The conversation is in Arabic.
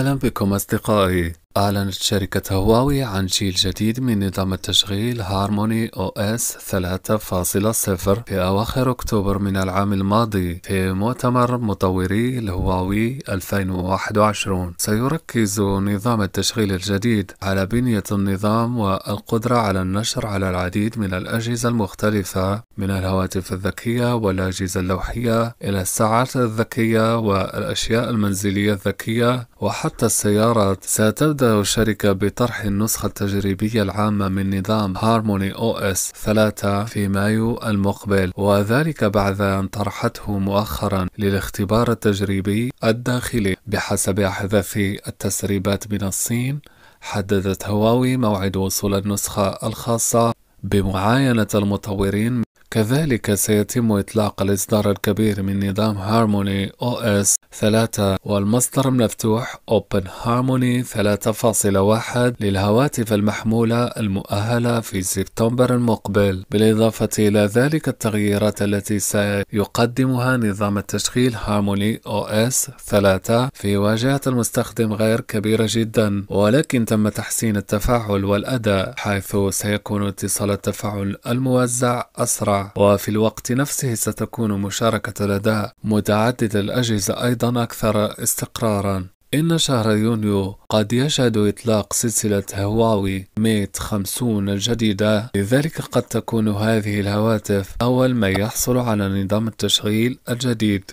أهلا بكم أصدقائي أعلنت شركة هواوي عن جيل جديد من نظام التشغيل هارموني أو إس 3.0 في أواخر أكتوبر من العام الماضي في مؤتمر مطوري الهواوي 2021 سيركز نظام التشغيل الجديد على بنية النظام والقدرة على النشر على العديد من الأجهزة المختلفة من الهواتف الذكية والأجهزة اللوحية إلى الساعات الذكية والأشياء المنزلية الذكية وحتى السيارات ستبدأ تبدأ الشركة بطرح النسخة التجريبية العامة من نظام هارموني أو اس 3 في مايو المقبل وذلك بعد أن طرحته مؤخرا للاختبار التجريبي الداخلي بحسب أحدث التسريبات من الصين حددت هواوي موعد وصول النسخة الخاصة بمعاينة المطورين كذلك سيتم إطلاق الإصدار الكبير من نظام هارموني أو إس ثلاثة والمصدر مفتوح Open Harmony 3.1 للهواتف المحمولة المؤهلة في سبتمبر المقبل بالإضافة إلى ذلك التغييرات التي سيقدمها نظام التشغيل هارموني OS ثلاثة 3 في واجهة المستخدم غير كبيرة جدا ولكن تم تحسين التفاعل والأداء حيث سيكون اتصال التفاعل الموزع أسرع وفي الوقت نفسه ستكون مشاركة الأداء متعددة الأجهزة أيضا أيضا أكثر استقرارا إن شهر يونيو قد يشهد إطلاق سلسلة هواوي ميت 50 الجديدة لذلك قد تكون هذه الهواتف أول ما يحصل على نظام التشغيل الجديد